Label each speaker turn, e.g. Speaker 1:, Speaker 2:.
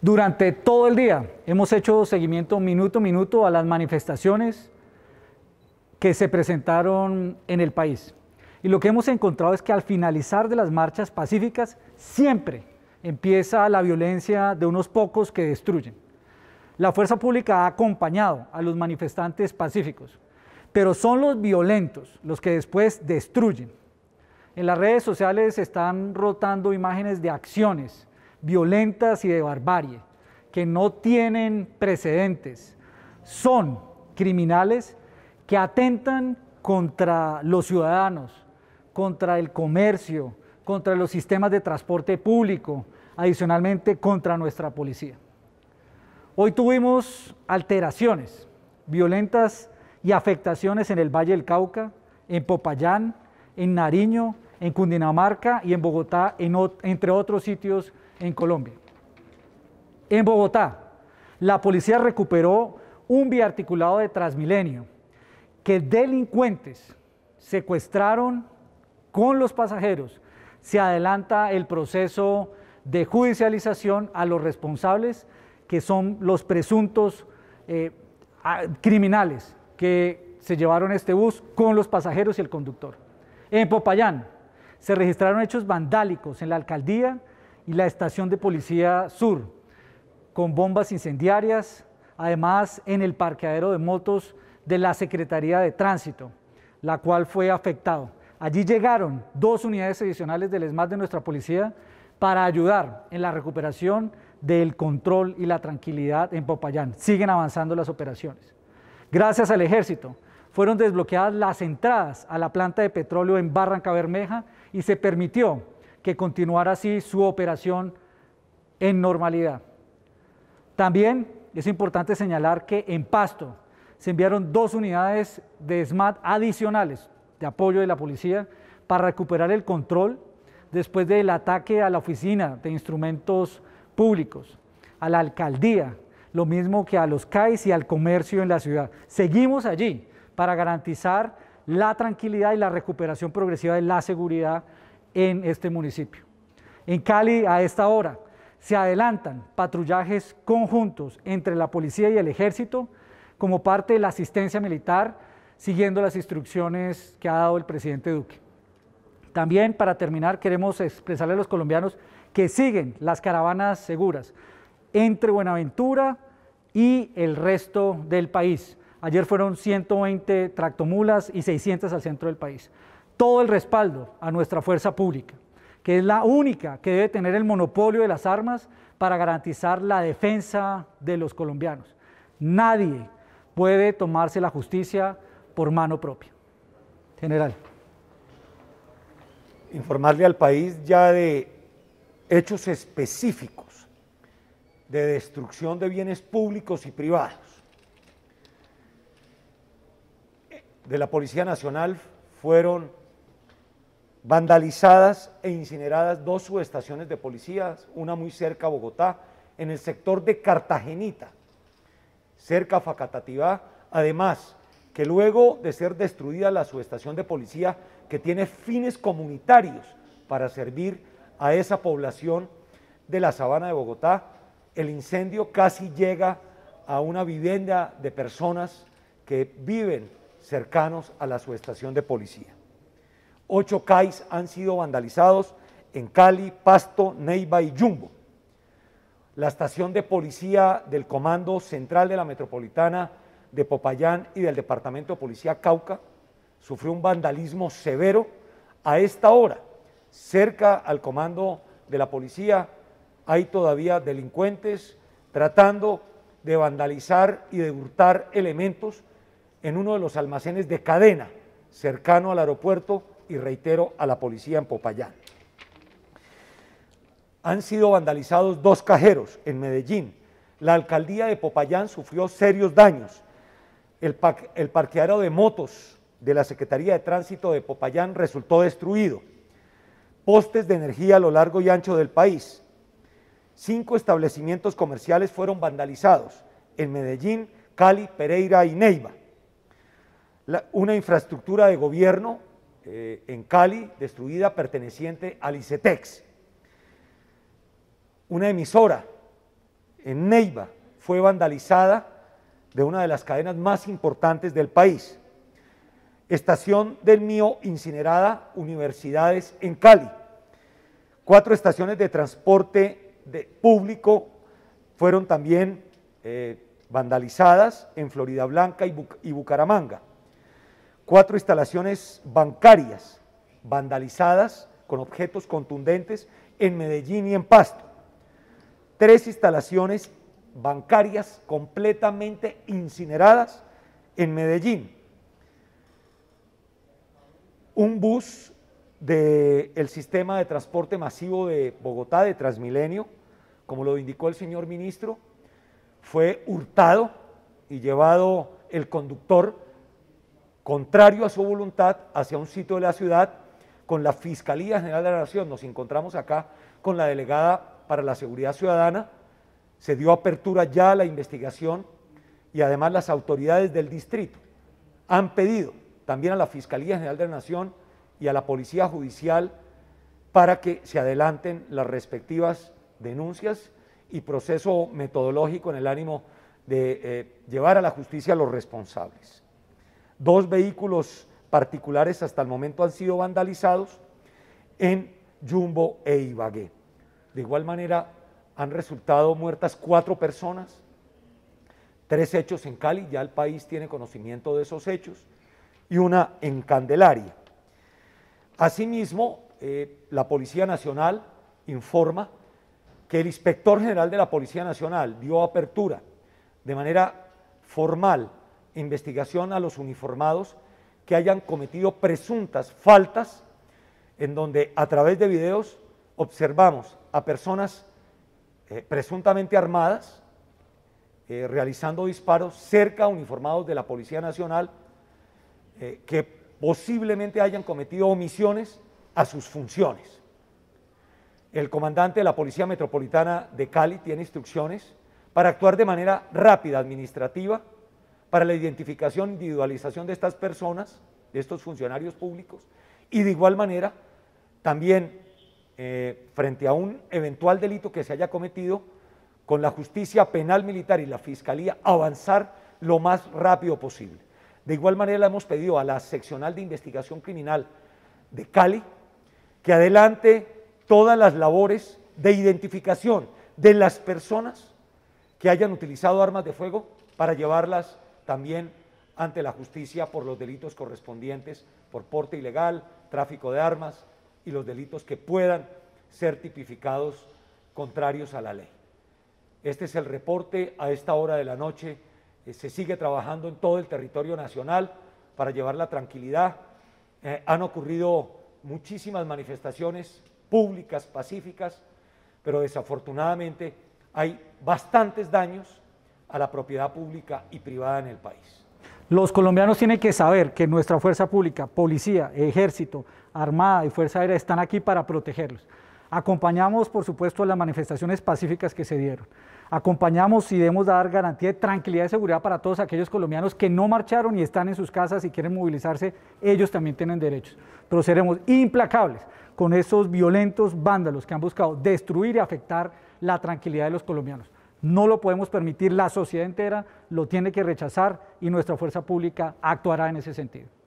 Speaker 1: Durante todo el día hemos hecho seguimiento minuto a minuto a las manifestaciones que se presentaron en el país. Y lo que hemos encontrado es que al finalizar de las marchas pacíficas siempre empieza la violencia de unos pocos que destruyen. La fuerza pública ha acompañado a los manifestantes pacíficos, pero son los violentos los que después destruyen. En las redes sociales están rotando imágenes de acciones violentas y de barbarie, que no tienen precedentes. Son criminales que atentan contra los ciudadanos, contra el comercio, contra los sistemas de transporte público, adicionalmente contra nuestra policía. Hoy tuvimos alteraciones violentas y afectaciones en el Valle del Cauca, en Popayán, en Nariño, en Cundinamarca y en Bogotá, entre otros sitios en Colombia. En Bogotá, la policía recuperó un biarticulado de Transmilenio que delincuentes secuestraron con los pasajeros. Se adelanta el proceso de judicialización a los responsables, que son los presuntos eh, criminales que se llevaron este bus con los pasajeros y el conductor. En Popayán se registraron hechos vandálicos en la alcaldía y la estación de policía sur, con bombas incendiarias, además en el parqueadero de motos de la Secretaría de Tránsito, la cual fue afectado. Allí llegaron dos unidades adicionales del ESMAD de nuestra policía para ayudar en la recuperación del control y la tranquilidad en Popayán. Siguen avanzando las operaciones. Gracias al ejército, fueron desbloqueadas las entradas a la planta de petróleo en Barranca Bermeja y se permitió que continuara así su operación en normalidad. También es importante señalar que en Pasto se enviaron dos unidades de SMAT adicionales de apoyo de la policía para recuperar el control después del ataque a la oficina de instrumentos públicos, a la alcaldía, lo mismo que a los CAIs y al comercio en la ciudad. Seguimos allí para garantizar la tranquilidad y la recuperación progresiva de la seguridad en este municipio. En Cali, a esta hora, se adelantan patrullajes conjuntos entre la policía y el ejército como parte de la asistencia militar, siguiendo las instrucciones que ha dado el presidente Duque. También, para terminar, queremos expresarle a los colombianos que siguen las caravanas seguras entre Buenaventura y el resto del país. Ayer fueron 120 tractomulas y 600 al centro del país todo el respaldo a nuestra fuerza pública, que es la única que debe tener el monopolio de las armas para garantizar la defensa de los colombianos. Nadie puede tomarse la justicia por mano propia. General.
Speaker 2: Informarle al país ya de hechos específicos de destrucción de bienes públicos y privados. De la Policía Nacional fueron vandalizadas e incineradas dos subestaciones de policías, una muy cerca a Bogotá, en el sector de Cartagenita, cerca a Facatativá. Además, que luego de ser destruida la subestación de policía, que tiene fines comunitarios para servir a esa población de la sabana de Bogotá, el incendio casi llega a una vivienda de personas que viven cercanos a la subestación de policía. Ocho CAIs han sido vandalizados en Cali, Pasto, Neiva y Jumbo. La estación de policía del Comando Central de la Metropolitana de Popayán y del Departamento de Policía Cauca sufrió un vandalismo severo a esta hora. Cerca al Comando de la Policía hay todavía delincuentes tratando de vandalizar y de hurtar elementos en uno de los almacenes de cadena cercano al aeropuerto y reitero, a la policía en Popayán. Han sido vandalizados dos cajeros en Medellín. La alcaldía de Popayán sufrió serios daños. El, parqueadero de motos de la Secretaría de Tránsito de Popayán resultó destruido. Postes de energía a lo largo y ancho del país. Cinco establecimientos comerciales fueron vandalizados en Medellín, Cali, Pereira y Neiva. una infraestructura de gobierno eh, en Cali, destruida, perteneciente al ICETEX. Una emisora en Neiva fue vandalizada de una de las cadenas más importantes del país. Estación del Mío incinerada, universidades en Cali. Cuatro estaciones de transporte de público fueron también eh, vandalizadas en Florida Blanca y Bucaramanga cuatro instalaciones bancarias vandalizadas con objetos contundentes en Medellín y en Pasto, tres instalaciones bancarias completamente incineradas en Medellín, un bus del sistema de transporte masivo de Bogotá, de Transmilenio, como lo indicó el señor ministro, fue hurtado y llevado el conductor contrario a su voluntad, hacia un sitio de la ciudad con la Fiscalía General de la Nación. Nos encontramos acá con la delegada para la Seguridad Ciudadana. Se dio apertura ya a la investigación y además las autoridades del distrito han pedido también a la Fiscalía General de la Nación y a la Policía Judicial para que se adelanten las respectivas denuncias y proceso metodológico en el ánimo de eh, llevar a la justicia a los responsables. Dos vehículos particulares hasta el momento han sido vandalizados en Jumbo e Ibagué. De igual manera, han resultado muertas cuatro personas, tres hechos en Cali, ya el país tiene conocimiento de esos hechos, y una en Candelaria. Asimismo, eh, la Policía Nacional informa que el inspector general de la Policía Nacional dio apertura de manera formal investigación a los uniformados que hayan cometido presuntas faltas en donde a través de videos observamos a personas eh, presuntamente armadas eh, realizando disparos cerca a uniformados de la Policía Nacional eh, que posiblemente hayan cometido omisiones a sus funciones. El comandante de la Policía Metropolitana de Cali tiene instrucciones para actuar de manera rápida, administrativa, para la identificación, e individualización de estas personas, de estos funcionarios públicos, y de igual manera, también eh, frente a un eventual delito que se haya cometido, con la justicia penal militar y la fiscalía avanzar lo más rápido posible. De igual manera, le hemos pedido a la seccional de investigación criminal de Cali que adelante todas las labores de identificación de las personas que hayan utilizado armas de fuego para llevarlas también ante la justicia por los delitos correspondientes por porte ilegal, tráfico de armas y los delitos que puedan ser tipificados contrarios a la ley. Este es el reporte a esta hora de la noche. Eh, se sigue trabajando en todo el territorio nacional para llevar la tranquilidad. Eh, han ocurrido muchísimas manifestaciones públicas, pacíficas, pero desafortunadamente hay bastantes daños a la propiedad pública y privada en el país.
Speaker 1: Los colombianos tienen que saber que nuestra fuerza pública, policía, ejército, armada y fuerza aérea están aquí para protegerlos. Acompañamos, por supuesto, las manifestaciones pacíficas que se dieron. Acompañamos y debemos dar garantía de tranquilidad y seguridad para todos aquellos colombianos que no marcharon y están en sus casas y quieren movilizarse. Ellos también tienen derechos. Pero seremos implacables con esos violentos vándalos que han buscado destruir y afectar la tranquilidad de los colombianos. No lo podemos permitir, la sociedad entera lo tiene que rechazar y nuestra fuerza pública actuará en ese sentido.